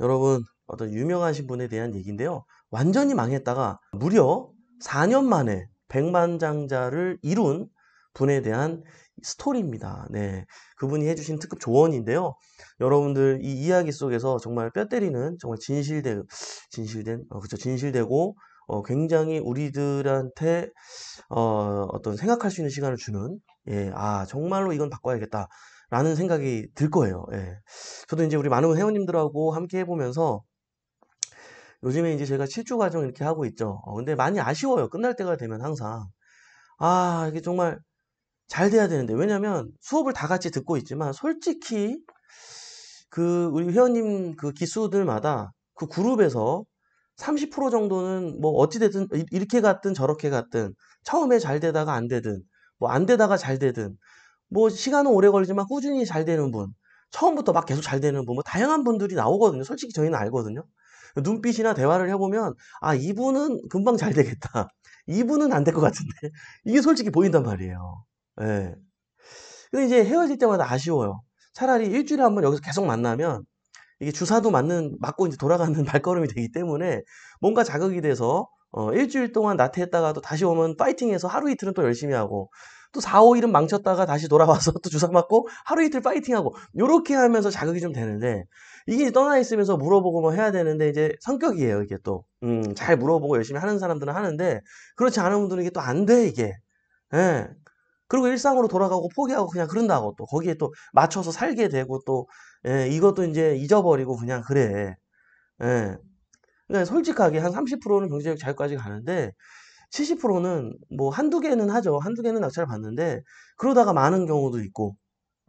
여러분 어떤 유명하신 분에 대한 얘기인데요. 완전히 망했다가 무려 4년 만에 100만 장자를 이룬 분에 대한 스토리입니다. 네. 그분이 해주신 특급 조언인데요. 여러분들 이 이야기 속에서 정말 뼈 때리는 정말 진실되, 진실된, 어, 그쵸. 진실되고, 어, 굉장히 우리들한테, 어, 어떤 생각할 수 있는 시간을 주는, 예, 아, 정말로 이건 바꿔야겠다. 라는 생각이 들 거예요. 예. 저도 이제 우리 많은 회원님들하고 함께 해보면서 요즘에 이제 제가 7주 과정 이렇게 하고 있죠. 어, 근데 많이 아쉬워요. 끝날 때가 되면 항상. 아, 이게 정말 잘 돼야 되는데. 왜냐면 수업을 다 같이 듣고 있지만 솔직히 그 우리 회원님 그 기수들마다 그 그룹에서 30% 정도는 뭐 어찌됐든 이렇게 갔든 저렇게 갔든 처음에 잘 되다가 안 되든 뭐 안 되다가 잘 되든 뭐 시간은 오래 걸리지만 꾸준히 잘 되는 분, 처음부터 막 계속 잘 되는 분, 뭐 다양한 분들이 나오거든요. 솔직히 저희는 알거든요. 눈빛이나 대화를 해보면 아 이분은 금방 잘 되겠다. 이분은 안 될 것 같은데 이게 솔직히 보인단 말이에요. 예. 네. 근데 이제 헤어질 때마다 아쉬워요. 차라리 일주일에 한 번 여기서 계속 만나면 이게 주사도 맞는 맞고 이제 돌아가는 발걸음이 되기 때문에 뭔가 자극이 돼서 어, 일주일 동안 나태했다가도 다시 오면 파이팅해서 하루 이틀은 또 열심히 하고 또 4, 5일은 망쳤다가 다시 돌아와서 또 주사 맞고 하루 이틀 파이팅하고 요렇게 하면서 자극이 좀 되는데 이게 떠나 있으면서 물어보고 뭐 해야 되는데 이제 성격이에요 이게 또. 음, 잘 물어보고 열심히 하는 사람들은 하는데 그렇지 않은 분들은 이게 또 안 돼 이게. 예. 그리고 일상으로 돌아가고 포기하고 그냥 그런다고 또 거기에 또 맞춰서 살게 되고 또 예, 이것도 이제 잊어버리고 그냥 그래. 예. 네, 솔직하게 한 30%는 경제적 자유까지 가는데 70%는 뭐 한두 개는 하죠. 한두 개는 낙찰 받는데 그러다가 많은 경우도 있고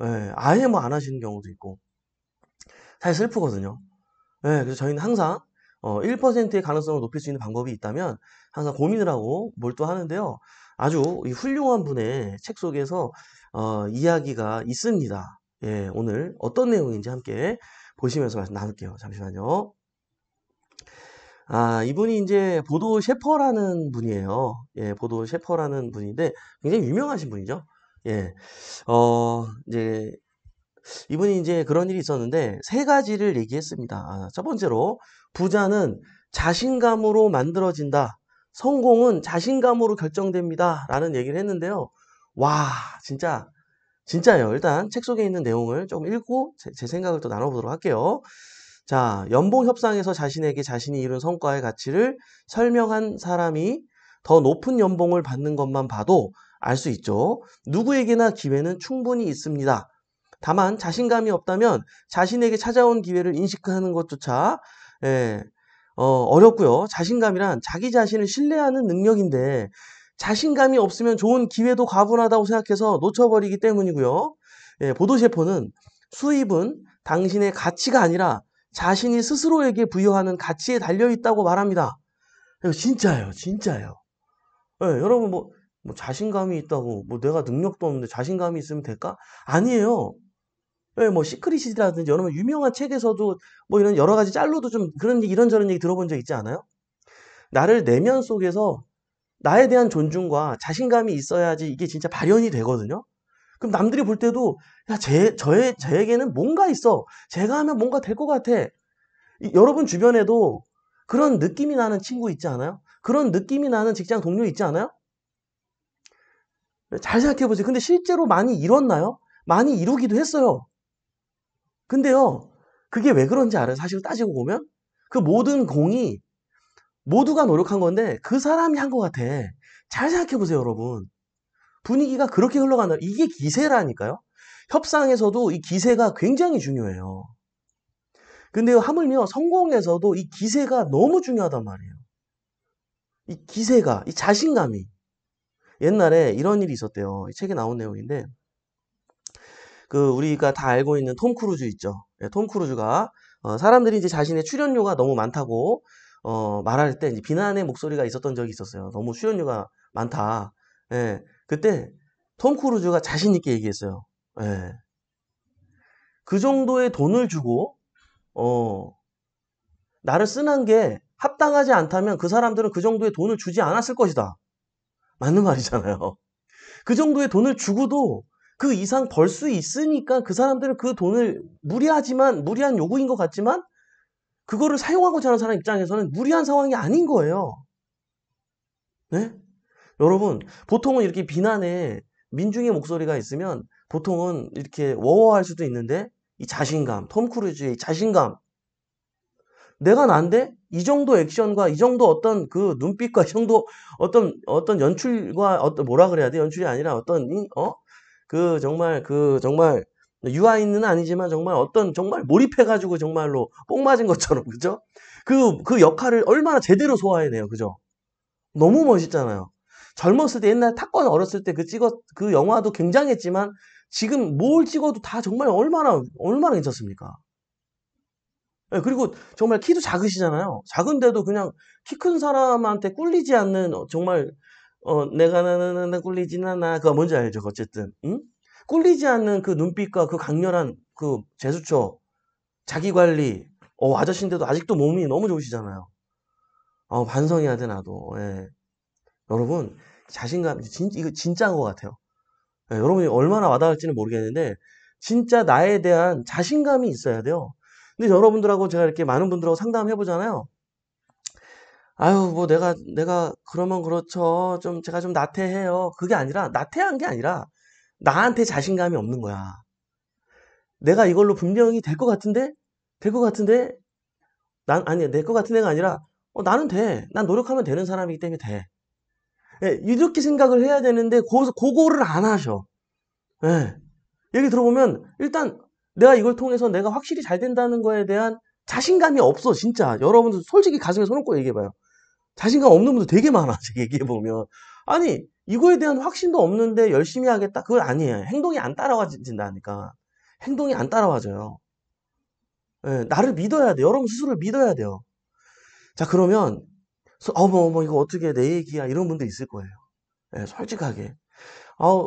예, 아예 뭐 안 하시는 경우도 있고 사실 슬프거든요. 예, 그래서 저희는 항상 어, 1%의 가능성을 높일 수 있는 방법이 있다면 항상 고민을 하고 몰두하는데요. 아주 훌륭한 분의 책 속에서 어, 이야기가 있습니다. 예, 오늘 어떤 내용인지 함께 보시면서 말씀 나눌게요. 잠시만요. 아, 이분이 이제 보도 셰퍼라는 분이에요. 예, 보도 셰퍼라는 분인데 굉장히 유명하신 분이죠. 예. 어, 이제 이분이 이제 그런 일이 있었는데 세 가지를 얘기했습니다. 아, 첫 번째로 부자는 자신감으로 만들어진다. 성공은 자신감으로 결정됩니다. 라는 얘기를 했는데요. 와, 진짜, 진짜요 일단 책 속에 있는 내용을 좀 읽고 제, 제 생각을 또 나눠보도록 할게요. 자, 연봉 협상에서 자신에게 자신이 이룬 성과의 가치를 설명한 사람이 더 높은 연봉을 받는 것만 봐도 알 수 있죠. 누구에게나 기회는 충분히 있습니다. 다만 자신감이 없다면 자신에게 찾아온 기회를 인식하는 것조차 예, 어, 렵고요 자신감이란 자기 자신을 신뢰하는 능력인데 자신감이 없으면 좋은 기회도 과분하다고 생각해서 놓쳐버리기 때문이고요. 예, 보도셰퍼는 수입은 당신의 가치가 아니라 자신이 스스로에게 부여하는 가치에 달려 있다고 말합니다. 진짜예요, 진짜예요. 네, 여러분 뭐, 뭐, 자신감이 있다고 뭐 내가 능력도 없는데 자신감이 있으면 될까? 아니에요. 네, 뭐 시크릿이라든지 여러분 유명한 책에서도 뭐 이런 여러 가지 짤로도 좀 그런 이런저런 얘기 들어본 적 있지 않아요? 나를 내면 속에서 나에 대한 존중과 자신감이 있어야지 이게 진짜 발현이 되거든요. 그럼 남들이 볼 때도 야, 제, 저의, 저에게는 뭔가 있어. 제가 하면 뭔가 될 것 같아. 이, 여러분 주변에도 그런 느낌이 나는 친구 있지 않아요? 그런 느낌이 나는 직장 동료 있지 않아요? 잘 생각해 보세요. 근데 실제로 많이 이뤘나요? 많이 이루기도 했어요. 근데요, 그게 왜 그런지 알아요? 사실 따지고 보면? 그 모든 공이 모두가 노력한 건데 그 사람이 한 것 같아. 잘 생각해 보세요, 여러분. 분위기가 그렇게 흘러간다. 이게 기세라니까요. 협상에서도 이 기세가 굉장히 중요해요. 근데 하물며 성공에서도 이 기세가 너무 중요하단 말이에요. 이 기세가, 이 자신감이. 옛날에 이런 일이 있었대요. 이 책에 나온 내용인데, 그, 우리가 다 알고 있는 톰 크루즈 있죠. 네, 톰 크루즈가, 어, 사람들이 이제 자신의 출연료가 너무 많다고, 어, 말할 때 비난의 목소리가 있었던 적이 있었어요. 너무 출연료가 많다. 예, 그때 톰 크루즈가 자신 있게 얘기했어요. 예. 그 정도의 돈을 주고 어 나를 쓰는 게 합당하지 않다면 그 사람들은 그 정도의 돈을 주지 않았을 것이다. 맞는 말이잖아요. 그 정도의 돈을 주고도 그 이상 벌 수 있으니까 그 사람들은 그 돈을 무리하지만 무리한 요구인 것 같지만 그거를 사용하고자 하는 사람 입장에서는 무리한 상황이 아닌 거예요. 네? 여러분, 보통은 이렇게 비난에 민중의 목소리가 있으면 보통은 이렇게 워워할 수도 있는데 이 자신감, 톰 크루즈의 자신감. 내가 난데 이 정도 액션과 이 정도 어떤 그 눈빛과 이 정도 어떤 어떤 연출과 어떤 뭐라 그래야 돼? 연출이 아니라 어떤 어? 그 정말 그 정말 유아인은 아니지만 정말 어떤 정말 몰입해가지고 정말로 뽕 맞은 것처럼 그죠? 그, 그 역할을 얼마나 제대로 소화해내요. 그죠? 너무 멋있잖아요. 젊었을 때 옛날 탁권 어렸을 때 그 찍었 그 영화도 굉장했지만 지금 뭘 찍어도 다 정말 얼마나 얼마나 괜찮습니까? 네, 그리고 정말 키도 작으시잖아요. 작은데도 그냥 키 큰 사람한테 꿀리지 않는 어, 정말 어, 내가 나나나 꿀리진 않아 그거 뭔지 알죠? 어쨌든 응? 꿀리지 않는 그 눈빛과 그 강렬한 그제수처 자기 관리 어 아저씨인데도 아직도 몸이 너무 좋으시잖아요. 어 반성해야 되 나도. 예. 여러분 자신감 진, 이거 진짜인 것 같아요. 네, 여러분이 얼마나 와닿을지는 모르겠는데 진짜 나에 대한 자신감이 있어야 돼요. 근데 여러분들하고 제가 이렇게 많은 분들하고 상담해 보잖아요. 아유 뭐 내가 내가 그러면 그렇죠. 좀 제가 좀 나태해요. 그게 아니라 나태한 게 아니라 나한테 자신감이 없는 거야. 내가 이걸로 분명히 될 것 같은데 될 것 같은데 난 아니 야될것 같은 애가 아니라 어, 나는 돼. 난 노력하면 되는 사람이기 때문에 돼. 예, 이렇게 생각을 해야 되는데 거기서 그거를 안 하셔. 예. 얘기 들어보면 일단 내가 이걸 통해서 내가 확실히 잘 된다는 거에 대한 자신감이 없어 진짜. 여러분들 솔직히 가슴에 손을 꼭 얘기해봐요. 자신감 없는 분들 되게 많아 얘기해보면. 아니 이거에 대한 확신도 없는데 열심히 하겠다? 그건 아니에요. 행동이 안 따라와진다니까. 행동이 안 따라와져요. 예, 나를 믿어야 돼. 여러분 스스로를 믿어야 돼요. 자, 그러면 어머 어머 이거 어떻게 내 얘기야 이런 분도 있을 거예요. 네, 솔직하게. 아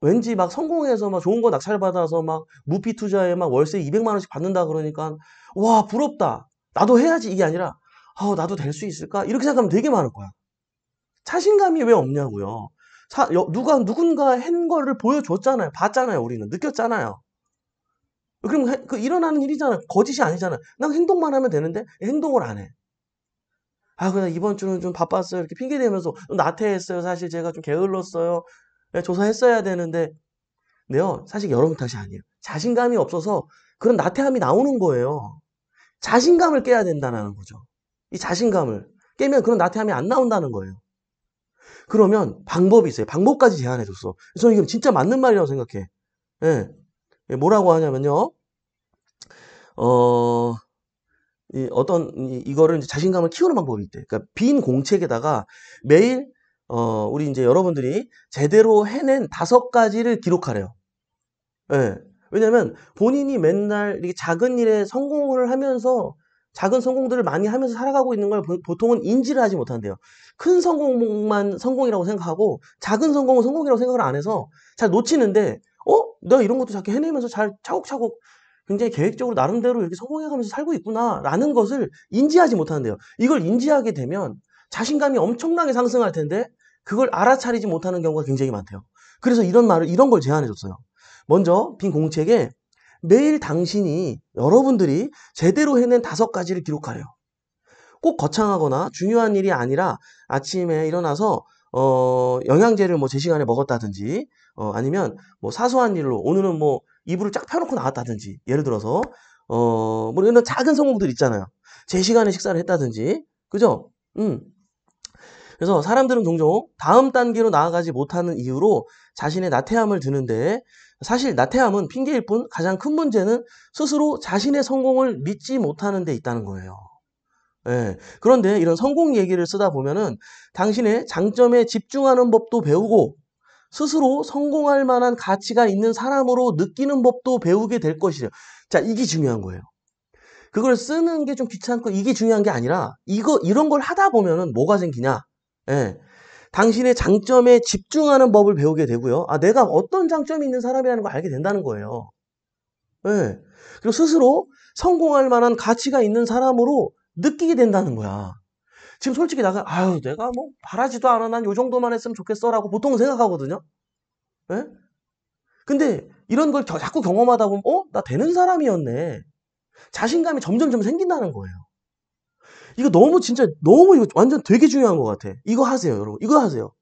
왠지 막 성공해서 막 좋은 거 낙찰받아서 막 무피 투자에 막 월세 200만 원씩 받는다 그러니까 와 부럽다. 나도 해야지 이게 아니라 아 나도 될 수 있을까 이렇게 생각하면 되게 많을 거야. 자신감이 왜 없냐고요. 사, 여, 누가 누군가 한 거를 보여줬잖아요. 봤잖아요. 우리는 느꼈잖아요. 그럼 그 일어나는 일이잖아요. 거짓이 아니잖아요. 난 행동만 하면 되는데 행동을 안 해. 아 그냥 이번 주는 좀 바빴어요 이렇게 핑계 대면서 나태했어요 사실 제가 좀 게을렀어요 네, 조사했어야 되는데 근데요 사실 여러분 탓이 아니에요 자신감이 없어서 그런 나태함이 나오는 거예요 자신감을 깨야 된다는 거죠 이 자신감을 깨면 그런 나태함이 안 나온다는 거예요 그러면 방법이 있어요 방법까지 제안해줬어 저는 이건 진짜 맞는 말이라고 생각해 예. 예 뭐라고 하냐면요 어... 이 어떤 이거를 이제 자신감을 키우는 방법이 있대. 그러니까 빈 공책에다가 매일 어 우리 이제 여러분들이 제대로 해낸 다섯 가지를 기록하래요. 예. 네. 왜냐면 하 본인이 맨날 이렇게 작은 일에 성공을 하면서 작은 성공들을 많이 하면서 살아가고 있는 걸 보통은 인지를 하지 못한대요. 큰 성공만 성공이라고 생각하고 작은 성공은 성공이라고 생각을 안 해서 잘 놓치는데 어? 내가 이런 것도 자꾸 해내면서 잘 차곡차곡 굉장히 계획적으로 나름대로 이렇게 성공해가면서 살고 있구나라는 것을 인지하지 못하는데요. 이걸 인지하게 되면 자신감이 엄청나게 상승할 텐데 그걸 알아차리지 못하는 경우가 굉장히 많대요. 그래서 이런 말을 이런 걸 제안해줬어요. 먼저 빈 공책에 매일 당신이 여러분들이 제대로 해낸 다섯 가지를 기록하래요. 꼭 거창하거나 중요한 일이 아니라 아침에 일어나서 어, 영양제를 뭐 제 시간에 먹었다든지, 어, 아니면 뭐 사소한 일로, 오늘은 뭐 이불을 쫙 펴놓고 나왔다든지 예를 들어서 어, 뭐 이런 작은 성공들 있잖아요. 제 시간에 식사를 했다든지 그죠? 음. 그래서 사람들은 종종 다음 단계로 나아가지 못하는 이유로 자신의 나태함을 드는데 사실 나태함은 핑계일 뿐 가장 큰 문제는 스스로 자신의 성공을 믿지 못하는 데 있다는 거예요. 예. 그런데 이런 성공 얘기를 쓰다 보면은 당신의 장점에 집중하는 법도 배우고 스스로 성공할 만한 가치가 있는 사람으로 느끼는 법도 배우게 될 것이래요. 자, 이게 중요한 거예요. 그걸 쓰는 게 좀 귀찮고 이게 중요한 게 아니라 이거 이런 걸 하다 보면은 뭐가 생기냐? 예. 당신의 장점에 집중하는 법을 배우게 되고요. 아, 내가 어떤 장점이 있는 사람이라는 걸 알게 된다는 거예요. 예. 그리고 스스로 성공할 만한 가치가 있는 사람으로 느끼게 된다는 거야. 지금 솔직히 나가 아유 내가 뭐 바라지도 않아 난 요 정도만 했으면 좋겠어라고 보통 생각하거든요. 예? 근데 이런 걸 자꾸 경험하다 보면 어나 되는 사람이었네 자신감이 점점점 생긴다는 거예요. 이거 너무 진짜 너무 이거 완전 되게 중요한 것 같아. 이거 하세요 여러분 이거 하세요.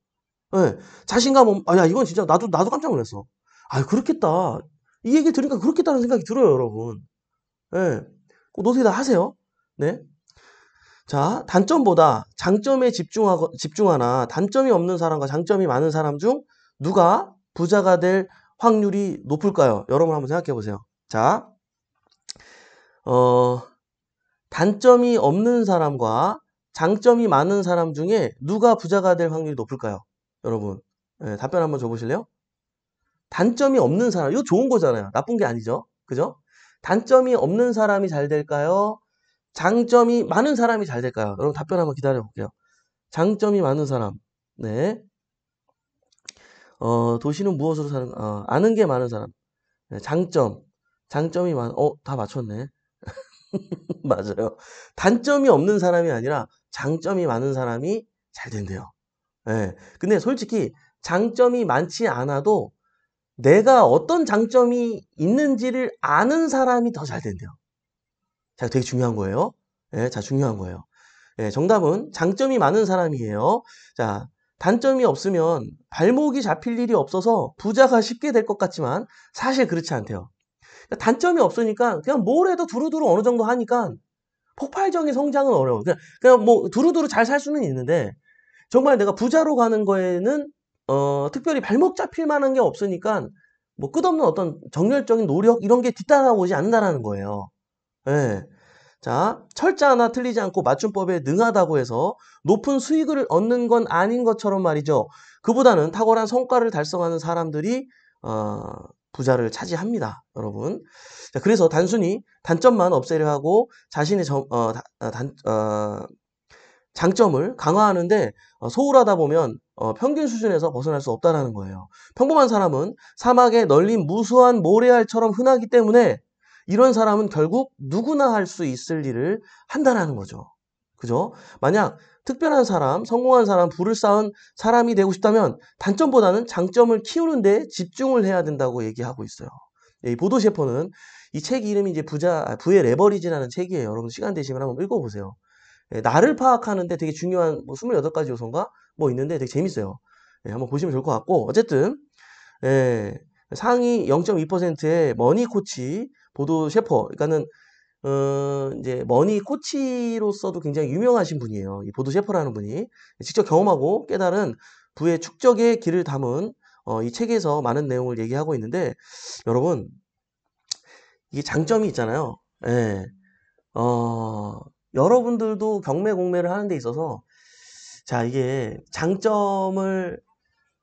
예. 자신감 아야 이건 진짜 나도 나도 깜짝 놀랐어. 아 그렇겠다 이 얘기 들으니까 그렇겠다는 생각이 들어요 여러분. 예. 꼭 노세다 하세요. 네. 자, 단점보다 장점에 집중하고, 집중하나 단점이 없는 사람과 장점이 많은 사람 중 누가 부자가 될 확률이 높을까요? 여러분 한번 생각해 보세요. 자, 어, 단점이 없는 사람과 장점이 많은 사람 중에 누가 부자가 될 확률이 높을까요? 여러분, 네, 답변 한번 줘보실래요? 단점이 없는 사람, 이거 좋은 거잖아요. 나쁜 게 아니죠. 그죠? 단점이 없는 사람이 잘 될까요? 장점이 많은 사람이 잘 될까요? 여러분 답변 한번 기다려 볼게요. 장점이 많은 사람. 네. 어, 도시는 무엇으로 사는, 어, 아는 게 많은 사람. 네, 장점. 장점이 많, 어, 다 맞췄네. 맞아요. 단점이 없는 사람이 아니라 장점이 많은 사람이 잘 된대요. 네. 근데 솔직히 장점이 많지 않아도 내가 어떤 장점이 있는지를 아는 사람이 더 잘 된대요. 자, 되게 중요한 거예요. 예, 자, 중요한 거예요. 예, 정답은 장점이 많은 사람이에요. 자, 단점이 없으면 발목이 잡힐 일이 없어서 부자가 쉽게 될 것 같지만 사실 그렇지 않대요. 그러니까 단점이 없으니까 그냥 뭘 해도 두루두루 어느 정도 하니까 폭발적인 성장은 어려워. 그냥, 그냥 뭐 두루두루 잘 살 수는 있는데 정말 내가 부자로 가는 거에는 어, 특별히 발목 잡힐 만한 게 없으니까 뭐 끝없는 어떤 정열적인 노력 이런 게 뒤따라오지 않는다라는 거예요. 예. 자, 철자 하나 틀리지 않고 맞춤법에 능하다고 해서 높은 수익을 얻는 건 아닌 것처럼 말이죠. 그보다는 탁월한 성과를 달성하는 사람들이 어, 부자를 차지합니다. 여러분. 자, 그래서 단순히 단점만 없애려 하고 자신의 점, 어, 어 단, 어, 장점을 강화하는데 어, 소홀하다 보면 어, 평균 수준에서 벗어날 수 없다는 거예요. 평범한 사람은 사막에 널린 무수한 모래알처럼 흔하기 때문에 이런 사람은 결국 누구나 할 수 있을 일을 한다라는 거죠. 그죠? 만약 특별한 사람, 성공한 사람, 부를 쌓은 사람이 되고 싶다면 단점보다는 장점을 키우는 데 집중을 해야 된다고 얘기하고 있어요. 이 보도 셰퍼는 이 책 이름이 이제 부자 아, 부의 레버리지라는 책이에요. 여러분 시간 되시면 한번 읽어보세요. 예, 나를 파악하는데 되게 중요한 뭐 28가지 요소인가 뭐 있는데 되게 재밌어요. 예, 한번 보시면 좋을 것 같고 어쨌든 예, 상위 0.2%의 머니 코치 보도 셰퍼. 그러니까는 어, 이제 머니 코치로서도 굉장히 유명하신 분이에요. 이 보도 셰퍼라는 분이 직접 경험하고 깨달은 부의 축적의 길을 담은 어, 이 책에서 많은 내용을 얘기하고 있는데 여러분 이게 장점이 있잖아요. 예. 어, 여러분들도 경매 공매를 하는 데 있어서 자 이게 장점을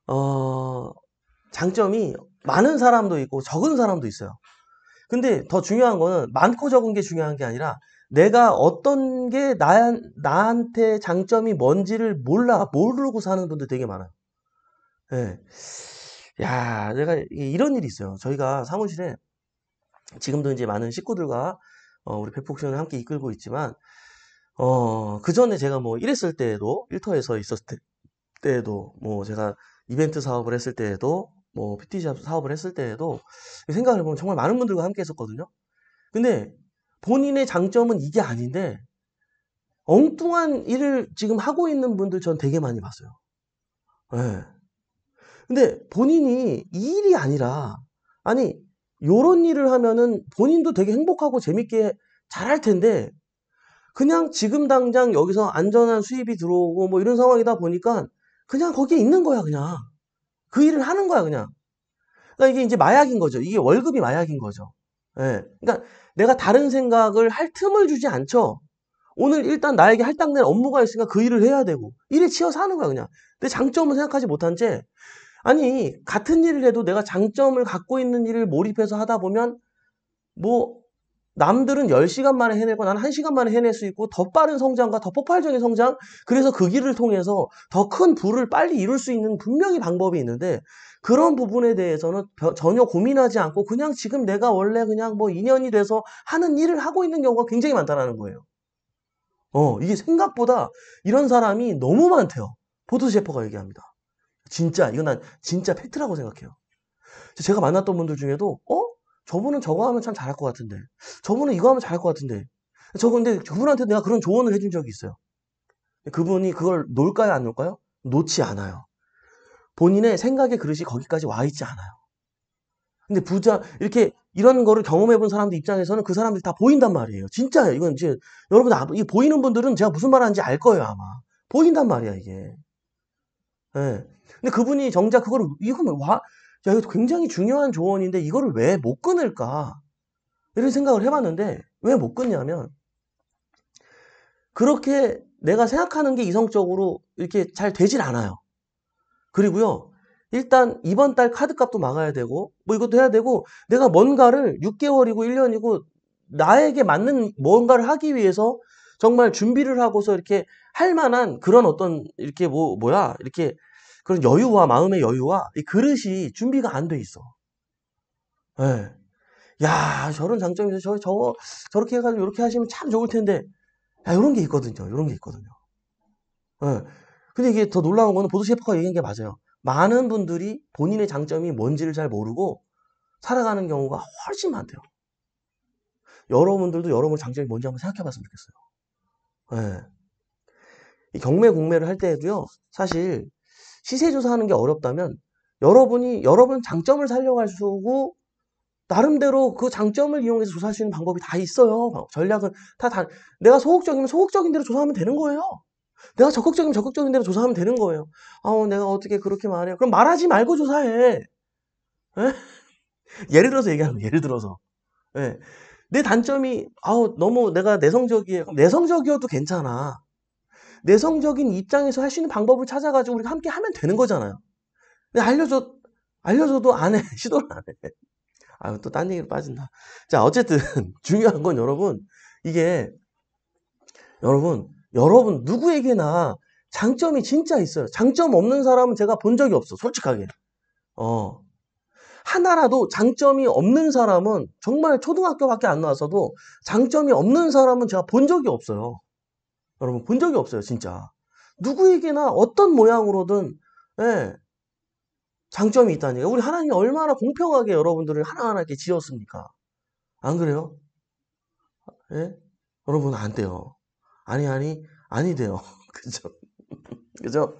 어, 장점이 많은 사람도 있고 적은 사람도 있어요. 근데 더 중요한 거는 많고 적은 게 중요한 게 아니라 내가 어떤 게 나, 나한테 장점이 뭔지를 몰라, 모르고 사는 분들 되게 많아요. 예. 야, 내가 이런 일이 있어요. 저희가 사무실에 지금도 이제 많은 식구들과 어, 우리 백폭션을 함께 이끌고 있지만, 어, 그 전에 제가 뭐 일했을 때에도, 일터에서 있었을 때, 때에도, 뭐 제가 이벤트 사업을 했을 때에도, 뭐 PT 사업을 했을 때에도 생각을 해보면 정말 많은 분들과 함께 했었거든요. 근데 본인의 장점은 이게 아닌데 엉뚱한 일을 지금 하고 있는 분들 전 되게 많이 봤어요. 네. 근데 본인이 이 일이 아니라 아니 요런 일을 하면은 본인도 되게 행복하고 재밌게 잘할 텐데 그냥 지금 당장 여기서 안전한 수입이 들어오고 뭐 이런 상황이다 보니까 그냥 거기에 있는 거야 그냥 그 일을 하는 거야 그냥. 그러니까 이게 이제 마약인 거죠. 이게 월급이 마약인 거죠. 예. 그러니까 내가 다른 생각을 할 틈을 주지 않죠. 오늘 일단 나에게 할당된 업무가 있으니까 그 일을 해야 되고 일에 치여서 하는 거야 그냥. 내 장점을 생각하지 못한 채 아니 같은 일을 해도 내가 장점을 갖고 있는 일을 몰입해서 하다 보면 뭐 남들은 10시간 만에 해내고 나는 1시간 만에 해낼 수 있고 더 빠른 성장과 더 폭발적인 성장 그래서 그 길을 통해서 더 큰 부를 빨리 이룰 수 있는 분명히 방법이 있는데 그런 부분에 대해서는 전혀 고민하지 않고 그냥 지금 내가 원래 그냥 뭐 인연이 돼서 하는 일을 하고 있는 경우가 굉장히 많다라는 거예요. 어, 이게 생각보다 이런 사람이 너무 많대요. 포드 셰퍼가 얘기합니다. 진짜 이건 난 진짜 팩트라고 생각해요. 제가 만났던 분들 중에도 어? 저분은 저거 하면 참 잘할 것 같은데. 저분은 이거 하면 잘할 것 같은데. 저 근데 그분한테 내가 그런 조언을 해준 적이 있어요. 그분이 그걸 놓을까요안놓을까요 놓지 않아요. 본인의 생각의 그릇이 거기까지 와 있지 않아요. 근데 부자, 이렇게 이런 거를 경험해 본 사람들 입장에서는 그 사람들이 다 보인단 말이에요. 진짜예요. 이건 이제 여러분, 아, 이 보이는 분들은 제가 무슨 말 하는지 알 거예요, 아마. 보인단 말이야, 이게. 예. 네. 근데 그분이 정작 그걸, 이거 뭐 와, 야, 이거 굉장히 중요한 조언인데 이거를 왜 못 끊을까? 이런 생각을 해봤는데 왜 못 끊냐면 그렇게 내가 생각하는 게 이성적으로 이렇게 잘 되질 않아요. 그리고요, 일단 이번 달 카드값도 막아야 되고 뭐 이것도 해야 되고 내가 뭔가를 6개월이고 1년이고 나에게 맞는 뭔가를 하기 위해서 정말 준비를 하고서 이렇게 할 만한 그런 어떤 이렇게 뭐 뭐야 이렇게 그런 여유와 마음의 여유와 이 그릇이 준비가 안 돼 있어. 예. 야, 저런 장점이 있 저, 저 저렇게 해가지고 이렇게 하시면 참 좋을 텐데. 야, 요런 게 있거든요. 요런 게 있거든요. 예. 근데 이게 더 놀라운 거는 보드 셰프가 얘기한 게 맞아요. 많은 분들이 본인의 장점이 뭔지를 잘 모르고 살아가는 경우가 훨씬 많대요. 여러분들도 여러분 장점이 뭔지 한번 생각해 봤으면 좋겠어요. 예. 경매 공매를 할 때에도요, 사실 시세 조사하는 게 어렵다면 여러분이 여러분 장점을 살려가지고 나름대로 그 장점을 이용해서 조사할 수 있는 방법이 다 있어요. 전략은 다, 다 내가 소극적이면 소극적인 대로 조사하면 되는 거예요. 내가 적극적이면 적극적인 대로 조사하면 되는 거예요. 아, 내가 어떻게 그렇게 말해요? 그럼 말하지 말고 조사해. 예? 를 들어서 얘기하면 예를 들어서 예. 내 단점이 아우 너무 내가 내성적이에요. 내성적이어도 괜찮아. 내성적인 입장에서 할 수 있는 방법을 찾아가지고 우리가 함께 하면 되는 거잖아요. 근데 알려줘, 알려줘도 안 해. 시도를 안 해. 아유, 또 딴 얘기로 빠진다. 자, 어쨌든, 중요한 건 여러분, 이게, 여러분, 여러분, 누구에게나 장점이 진짜 있어요. 장점 없는 사람은 제가 본 적이 없어. 솔직하게. 어. 하나라도 장점이 없는 사람은 정말 초등학교밖에 안 나와서도 장점이 없는 사람은 제가 본 적이 없어요. 여러분 본 적이 없어요 진짜 누구에게나 어떤 모양으로든 예, 장점이 있다니얘 우리 하나님이 얼마나 공평하게 여러분들을 하나하나 이렇게 지었습니까 안 그래요? 예? 여러분 안 돼요 아니 아니 아니 돼요 그죠? 그죠?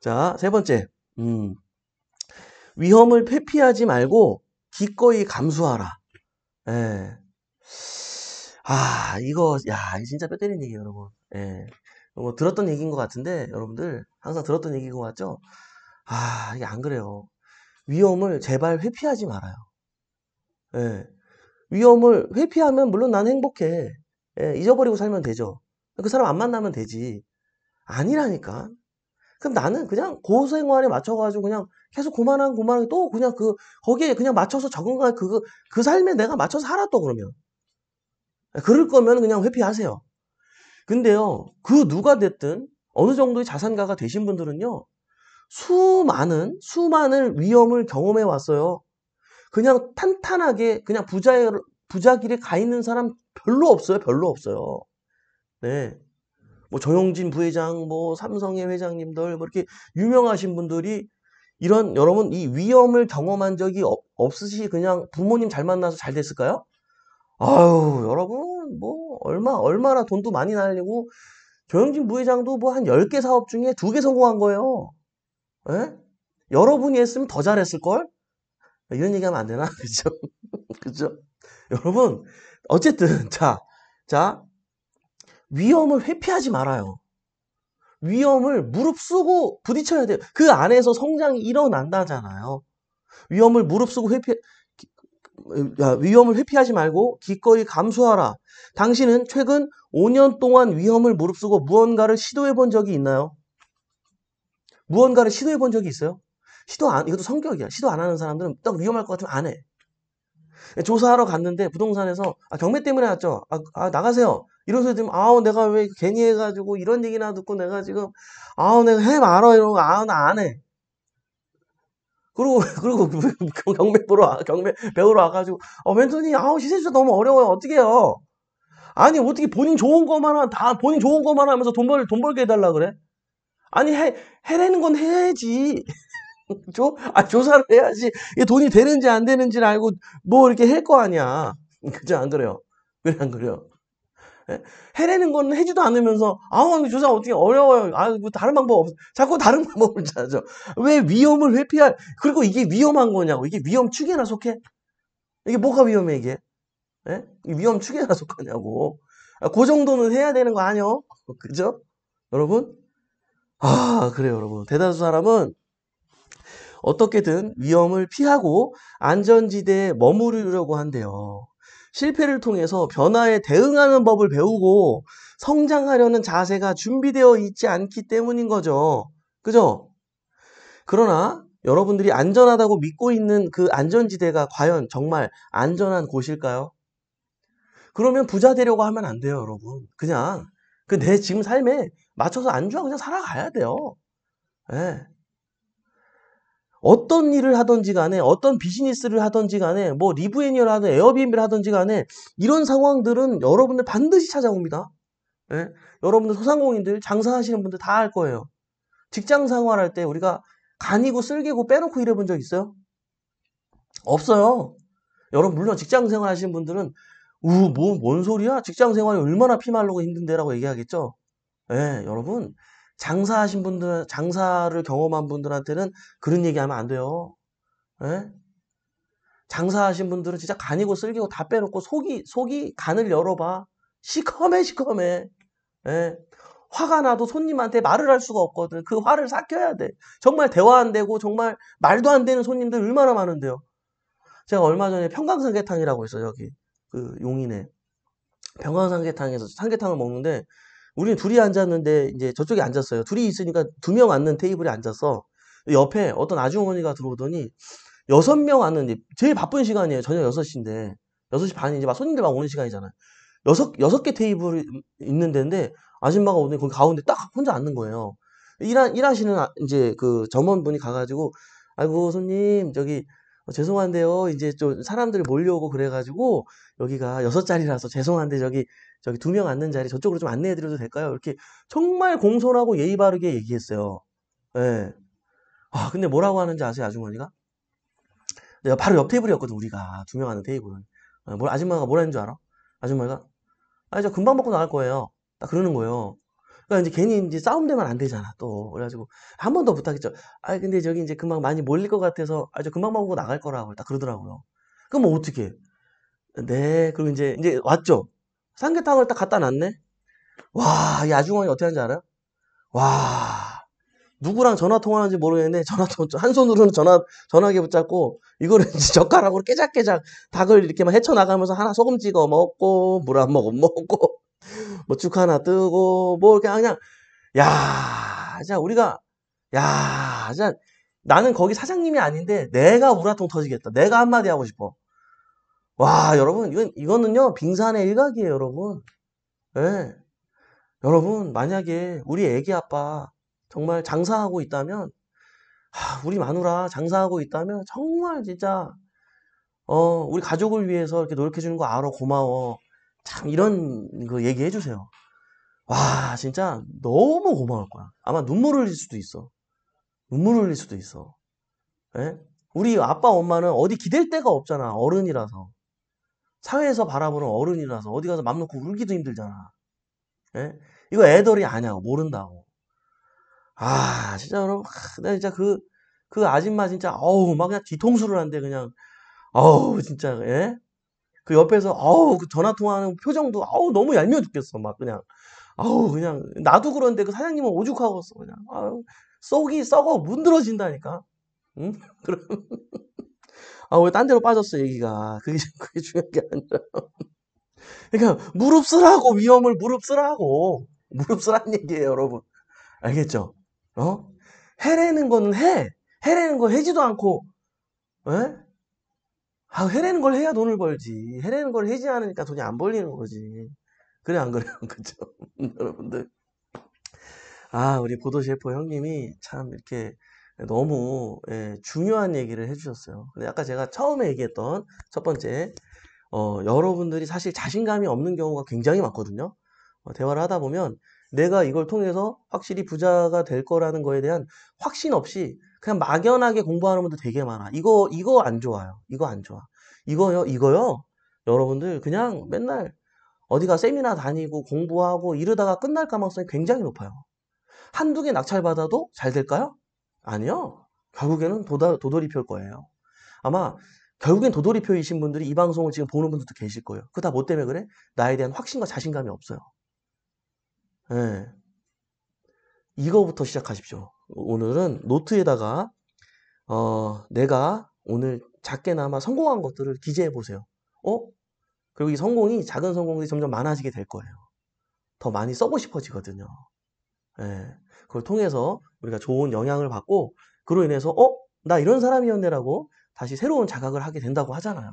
자세 번째 음. 위험을 회피하지 말고 기꺼이 감수하라 예. 아, 이거, 야, 진짜 뼈 때리는 얘기예요, 여러분. 예. 뭐 들었던 얘기인 것 같은데 여러분들 항상 들었던 얘기인 것 같죠? 아 이게 안 그래요. 위험을 제발 회피하지 말아요. 예. 위험을 회피하면 물론 난 행복해. 예, 잊어버리고 살면 되죠. 그 사람 안 만나면 되지. 아니라니까. 그럼 나는 그냥 고생활에 맞춰가지고 그냥 계속 고만한 고만하또 그냥 그 거기에 그냥 맞춰서 적응한 그그 그 삶에 내가 맞춰서 살았다 그러면 예, 그럴 거면 그냥 회피하세요. 근데요, 그 누가 됐든 어느 정도의 자산가가 되신 분들은요, 수많은, 수많은 위험을 경험해 왔어요. 그냥 탄탄하게, 그냥 부자, 부자 길에 가 있는 사람 별로 없어요. 별로 없어요. 네. 뭐조용진 부회장, 뭐 삼성의 회장님들, 뭐 이렇게 유명하신 분들이 이런 여러분 이 위험을 경험한 적이 없, 없으시 그냥 부모님 잘 만나서 잘 됐을까요? 아유 여러분 뭐 얼마, 얼마나 돈도 많이 날리고, 조영진 부회장도 뭐 한 10개 사업 중에 2개 성공한 거예요. 에? 예? 여러분이 했으면 더 잘했을걸? 이런 얘기 하면 안 되나? 그죠? 그죠? 여러분, 어쨌든, 자, 자, 위험을 회피하지 말아요. 위험을 무릅쓰고 부딪혀야 돼요. 그 안에서 성장이 일어난다잖아요. 위험을 무릅쓰고 회피, 위험을 회피하지 말고 기꺼이 감수하라. 당신은 최근 5년 동안 위험을 무릅쓰고 무언가를 시도해 본 적이 있나요? 무언가를 시도해 본 적이 있어요? 시도 안, 이것도 성격이야. 시도 안 하는 사람들은 딱 위험할 것 같으면 안 해. 조사하러 갔는데 부동산에서 아, 경매 때문에 왔죠. 아, 아 나가세요. 이러면서 지금 아우 내가 왜 괜히 해가지고 이런 얘기나 듣고 내가 지금 아우 내가 해 말어 이러고 아우 나안 해. 그리고 그리고 경매 보러 와, 경매 배우러 와가지고 어 벤토니 아우 시세주 너무 어려워요 어떻게요? 아니 어떻게 본인 좋은 것만 다 본인 좋은 것만 하면서 돈벌돈 벌게 해달라 그래? 아니 해 해내는 건 해야지. 조, 아, 조사를 해야지 이게 돈이 되는지 안 되는지를 알고 뭐 이렇게 할 거 아니야. 그죠? 안 그래요? 왜 안 그래요? 해내는 건 해지도 않으면서 아우 조사 어떻게 어려워요. 아뭐 다른 방법 없어. 자꾸 다른 방법을 찾죠왜 위험을 회피할 그리고 이게 위험한 거냐고. 이게 위험 축에나 속해? 이게 뭐가 위험해 이게? 예? 위험 축에나 속하냐고. 아, 그 정도는 해야 되는 거 아니요? 그죠? 여러분? 아 그래요 여러분. 대다수 사람은 어떻게든 위험을 피하고 안전지대에 머무르려고 한대요. 실패를 통해서 변화에 대응하는 법을 배우고 성장하려는 자세가 준비되어 있지 않기 때문인 거죠. 그죠? 그러나 여러분들이 안전하다고 믿고 있는 그 안전지대가 과연 정말 안전한 곳일까요? 그러면 부자 되려고 하면 안 돼요, 여러분. 그냥 그 내 지금 삶에 맞춰서 안주하고 그냥 살아가야 돼요. 예. 네. 어떤 일을 하던지 간에 어떤 비즈니스를 하던지 간에 뭐리브애이어를 하든 에어비앤비를 하던지 간에 이런 상황들은 여러분들 반드시 찾아옵니다. 예? 여러분들 소상공인들 장사하시는 분들 다 알 거예요. 직장 생활할 때 우리가 간이고 쓸개고 빼놓고 일해본 적 있어요? 없어요. 여러분 물론 직장 생활 하시는 분들은 우 뭐 뭔 소리야? 직장 생활이 얼마나 피말르고 힘든데라고 얘기하겠죠. 예, 여러분 장사하신 분들, 장사를 경험한 분들한테는 그런 얘기하면 안 돼요. 에? 예? 장사하신 분들은 진짜 간이고 쓸기고 다 빼놓고 속이 속이 간을 열어봐 시커매 시커매. 에? 예? 화가 나도 손님한테 말을 할 수가 없거든. 그 화를 삭혀야 돼. 정말 대화 안 되고 정말 말도 안 되는 손님들 얼마나 많은데요. 제가 얼마 전에 평강삼계탕이라고 있어요 여기 그 용인에 평강삼계탕에서 삼계탕을 먹는데 우리는 둘이 앉았는데 이제 저쪽에 앉았어요. 둘이 있으니까 두 명 앉는 테이블에 앉아서 옆에 어떤 아주머니가 들어오더니 여섯 명 앉는데 제일 바쁜 시간이에요. 저녁 여섯 시인데 여섯 시 반이 이막 손님들 막 오는 시간이잖아요. 여섯 여섯 개테이블 있는 데인데 아줌마가 오더니 거기 가운데 딱 혼자 앉는 거예요. 일하, 일하시는 아, 이제 그 점원분이 가가지고 아이고 손님 저기 어, 죄송한데요. 이제 좀 사람들이 몰려오고 그래가지고 여기가 여섯 자리라서 죄송한데 저기 저기 두 명 앉는 자리 저쪽으로 좀 안내해드려도 될까요? 이렇게 정말 공손하고 예의 바르게 얘기했어요. 예. 아 근데 뭐라고 하는지 아세요 아주머니가? 내가 바로 옆 테이블이었거든 우리가 두 명 앉는 테이블은. 어, 뭘 아줌마가 뭐라 는줄 알아? 아줌마가 아니 저 금방 먹고 나갈 거예요. 딱 그러는 거예요. 그러니까 이제 괜히 이제 싸움되면 안 되잖아 또 그래가지고 한 번 더 부탁했죠 아 근데 저기 이제 금방 많이 몰릴 것 같아서 아저 금방 먹고 나갈 거라고 딱 그러더라고요 그럼 뭐 어떻게 네 그리고 이제 이제 왔죠 삼계탕을 딱 갖다 놨네 와이 아주머니 어떻게 하는지 알아요 와 누구랑 전화 통화하는지 모르겠는데 전화 통화, 한 손으로는 전화 전화기 붙잡고 이거를 젓가락으로 깨작깨작 닭을 이렇게 막 헤쳐 나가면서 하나 소금 찍어 먹고 물한 모금 먹고 뭐축 하나 뜨고 뭐 이렇게 그냥 야, 자 우리가 야, 자 나는 거기 사장님이 아닌데 내가 우라통 터지겠다. 내가 한마디 하고 싶어. 와, 여러분 이건 이거는요 빙산의 일각이에요, 여러분. 예. 네. 여러분 만약에 우리 애기 아빠 정말 장사하고 있다면 하, 우리 마누라 장사하고 있다면 정말 진짜 어, 우리 가족을 위해서 이렇게 노력해 주는 거 알아 고마워. 참 이런 거 그 얘기해 주세요. 와, 진짜 너무 고마울 거야. 아마 눈물 흘릴 수도 있어. 눈물 흘릴 수도 있어. 에? 예? 우리 아빠, 엄마는 어디 기댈 데가 없잖아. 어른이라서. 사회에서 바라보는 어른이라서 어디 가서 맘 놓고 울기도 힘들잖아. 에? 예? 이거 애들이 아니야. 모른다고. 아, 진짜 여러분. 나 진짜 그, 그 아줌마 진짜, 어우, 막 그냥 뒤통수를 한대 그냥, 어우, 진짜, 예? 그 옆에서 아우 그 전화 통화하는 표정도 아우 너무 얄미워 죽겠어 막 그냥 아우 그냥 나도 그런데 그 사장님은 오죽하고 있어 그냥 아우 속이 썩어 문드러진다니까 응 그럼 아왜 딴 데로 빠졌어 얘기가 그게 그게 중요한 게 아니라 그러니까 무릎쓰라고 위험을 무릎쓰라고무릎쓰라는 얘기예요 여러분 알겠죠 어 해내는 거는 해 해내는 거 해지도 않고 에? 예? 아, 해내는 걸 해야 돈을 벌지. 해내는 걸 해지 않으니까 돈이 안 벌리는 거지. 그래, 안 그래요? 그죠? 음, 여러분들. 아, 우리 보도셰프 형님이 참 이렇게 너무 예, 중요한 얘기를 해주셨어요. 근데 아까 제가 처음에 얘기했던 첫 번째, 어, 여러분들이 사실 자신감이 없는 경우가 굉장히 많거든요. 어, 대화를 하다 보면 내가 이걸 통해서 확실히 부자가 될 거라는 거에 대한 확신 없이 그냥 막연하게 공부하는 분들 되게 많아. 이거, 이거 안 좋아요. 이거 안 좋아. 이거요, 이거요. 여러분들 그냥 맨날 어디가 세미나 다니고 공부하고 이러다가 끝날 가능성이 굉장히 높아요. 한두 개 낙찰받아도 잘 될까요? 아니요. 결국에는 도다, 도돌이표일 거예요. 아마 결국엔 도돌이표이신 분들이 이 방송을 지금 보는 분들도 계실 거예요. 그 다 뭐 때문에 그래? 나에 대한 확신과 자신감이 없어요. 예. 네. 이거부터 시작하십시오. 오늘은 노트에다가 어, 내가 오늘 작게나마 성공한 것들을 기재해 보세요. 어? 그리고 이 성공이 작은 성공이 점점 많아지게 될 거예요. 더 많이 써고 싶어지거든요. 예. 그걸 통해서 우리가 좋은 영향을 받고 그로 인해서 어? 나 이런 사람이었네라고 다시 새로운 자각을 하게 된다고 하잖아요.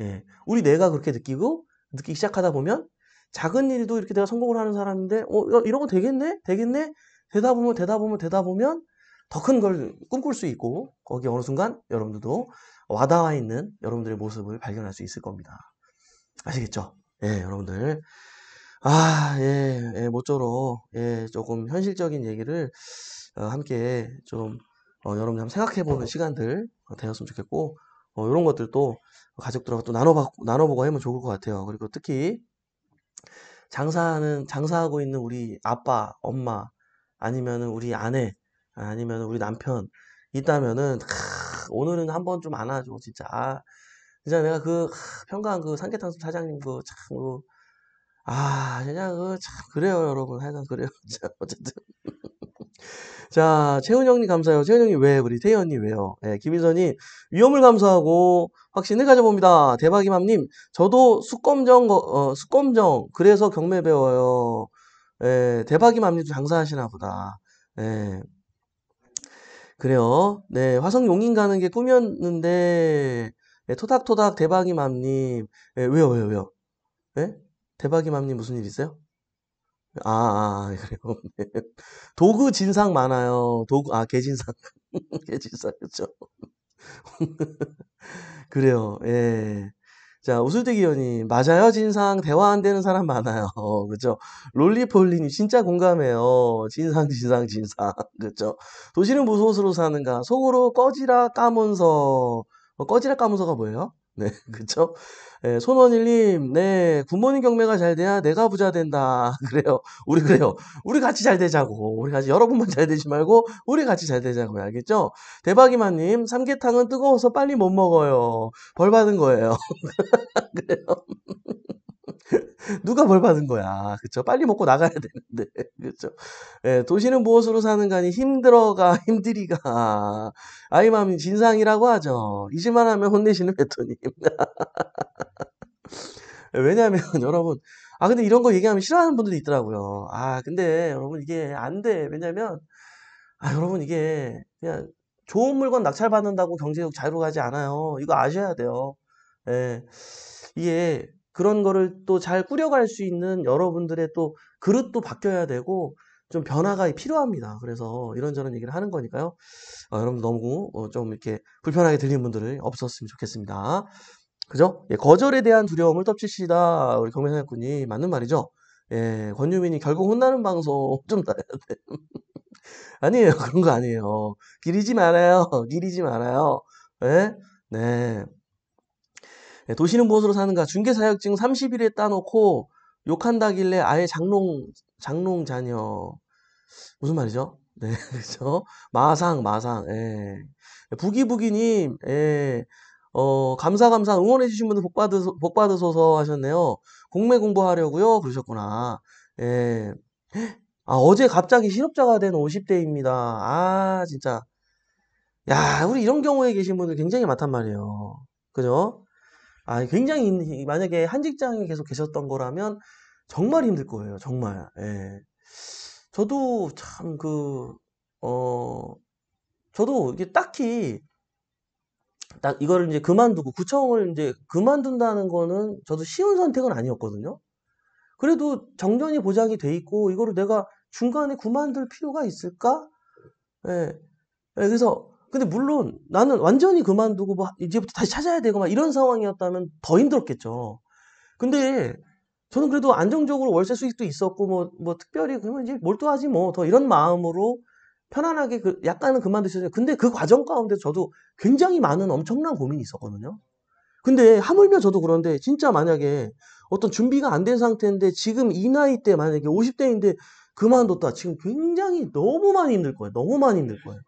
예. 우리 내가 그렇게 느끼고 느끼기 시작하다 보면 작은 일도 이렇게 내가 성공을 하는 사람인데 어 이런 거 되겠네? 되겠네? 되다 보면 되다 보면 되다 보면 더 큰 걸 꿈꿀 수 있고 거기 어느 순간 여러분들도 와닿아 있는 여러분들의 모습을 발견할 수 있을 겁니다. 아시겠죠? 예, 여러분들. 아, 예, 예 모쪼록 예, 조금 현실적인 얘기를 어, 함께 좀 어, 여러분들 한번 생각해보는 시간들 되었으면 좋겠고 어, 이런 것들도 가족들하고 또 나눠보고, 나눠보고 하면 좋을 것 같아요. 그리고 특히 장사하는 장사하고 있는 우리 아빠, 엄마, 아니면은 우리 아내, 아니면 우리 남편 있다면은 아, 오늘은 한번 좀 안아줘 진짜. 아, 진짜 내가 그평강그삼계탕 사장님 그참 그, 아 그냥 그 참 그래요 여러분 하여간 그래요. 자, 어쨌든 자 최은영님 감사해요. 최은영님 왜 우리 태연님 왜요? 네, 예, 김희선이 위험을 감사하고 확신을 가져봅니다. 대박이맘님 저도 수검정 어, 수검정 그래서 경매 배워요. 예, 대박이 맘님도 장사하시나 보다. 예. 그래요. 네, 화성 용인 가는 게 꿈이었는데, 예, 토닥토닥 대박이 맘님. 예, 왜요, 왜요, 왜요? 예? 대박이 맘님 무슨 일 있어요? 아, 아, 아 그래요. 도구 진상 많아요. 도구, 아, 개진상. 개진상, 그죠. 그래요. 예. 자, 우슬대 기원님, 맞아요, 진상. 대화 안 되는 사람 많아요. 어, 그죠? 롤리폴리님, 진짜 공감해요. 진상, 진상, 진상. 그죠? 도시는 무엇으로 사는가? 속으로 꺼지라 까문서. 어, 꺼지라 까문서가 뭐예요? 네, 그쵸? 네, 손원일님, 네, 부모님 경매가 잘 돼야 내가 부자 된다. 그래요. 우리 그래요. 우리 같이 잘 되자고. 우리 같이, 여러분만 잘 되지 말고, 우리 같이 잘되자고 알겠죠? 대박이마님, 삼계탕은 뜨거워서 빨리 못 먹어요. 벌 받은 거예요. 그래요. 누가 벌 받은 거야. 그쵸? 빨리 먹고 나가야 되는데. 그쵸? 예, 도시는 무엇으로 사는가니 힘들어가, 힘들이가. 아이마음이 진상이라고 하죠. 이질만 하면 혼내시는 베토님. 왜냐면 여러분, 아, 근데 이런 거 얘기하면 싫어하는 분들이 있더라고요. 아, 근데 여러분 이게 안 돼. 왜냐면, 아, 여러분 이게 그냥 좋은 물건 낙찰받는다고 경제적 자유로 가지 않아요. 이거 아셔야 돼요. 예. 이게 그런 거를 또 잘 꾸려갈 수 있는 여러분들의 또 그릇도 바뀌어야 되고 좀 변화가 필요합니다. 그래서 이런저런 얘기를 하는 거니까요. 어, 여러분 너무 어, 좀 이렇게 불편하게 들리는 분들은 없었으면 좋겠습니다. 그죠? 예, 거절에 대한 두려움을 덮치시다. 우리 경매사냥꾼이 맞는 말이죠. 예, 권유민이 결국 혼나는 방송 좀따야 돼. 아니에요. 그런 거 아니에요. 기리지 말아요. 기리지 말아요. 예? 네. 예, 도시는 무엇으로 사는가 중개사역증 30일에 따놓고 욕한다길래 아예 장롱 장롱 자녀 무슨 말이죠? 네, 그렇죠. 마상 마상. 예. 부기부기님, 예, 예. 어, 감사 감사 응원해 주신 분들 복 받으 복 받으소서 하셨네요. 공매 공부하려고요. 그러셨구나. 예. 아, 어제 갑자기 실업자가 된 50대입니다. 아, 진짜. 야, 우리 이런 경우에 계신 분들 굉장히 많단 말이에요. 그죠? 아, 굉장히 만약에 한 직장에 계속 계셨던 거라면 정말 힘들 거예요. 정말. 예. 저도 참 그, 어, 저도 이게 딱히 딱 이거를 이제 그만두고 구청을 이제 그만둔다는 거는 저도 쉬운 선택은 아니었거든요. 그래도 정전이 보장이 돼 있고 이거를 내가 중간에 그만둘 필요가 있을까? 예. 예 그래서 근데 물론 나는 완전히 그만두고 뭐 이제부터 다시 찾아야 되고 막 이런 상황이었다면 더 힘들었겠죠. 근데 저는 그래도 안정적으로 월세 수익도 있었고 뭐, 뭐 특별히 그러면 이제 몰두하지 뭐 더 이런 마음으로 편안하게 그 약간은 그만두셨어요. 근데 그 과정 가운데 저도 굉장히 많은 엄청난 고민이 있었거든요. 근데 하물며 저도 그런데 진짜 만약에 어떤 준비가 안 된 상태인데 지금 이 나이 때 만약에 50대인데 그만뒀다. 지금 굉장히 너무 많이 힘들 거예요. 너무 많이 힘들 거예요.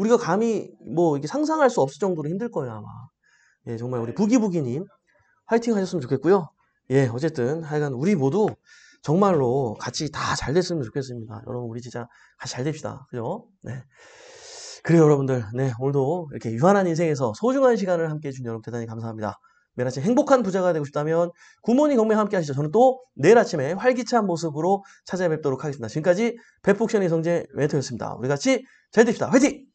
우리가 감히 뭐 이게 상상할 수 없을 정도로 힘들 거예요 아마. 예, 정말 우리 부기부기님 화이팅 하셨으면 좋겠고요. 예, 어쨌든 하여간 우리 모두 정말로 같이 다 잘 됐으면 좋겠습니다. 여러분 우리 진짜 같이 잘 됩시다. 그죠? 네. 그래요 여러분들. 네, 오늘도 이렇게 유한한 인생에서 소중한 시간을 함께 해준 여러분 대단히 감사합니다. 매일 아침 행복한 부자가 되고 싶다면 구모닝 경매 함께 하시죠. 저는 또 내일 아침에 활기찬 모습으로 찾아뵙도록 하겠습니다. 지금까지 백폭션의 성재 멘토였습니다. 우리 같이 잘 됩시다. 화이팅!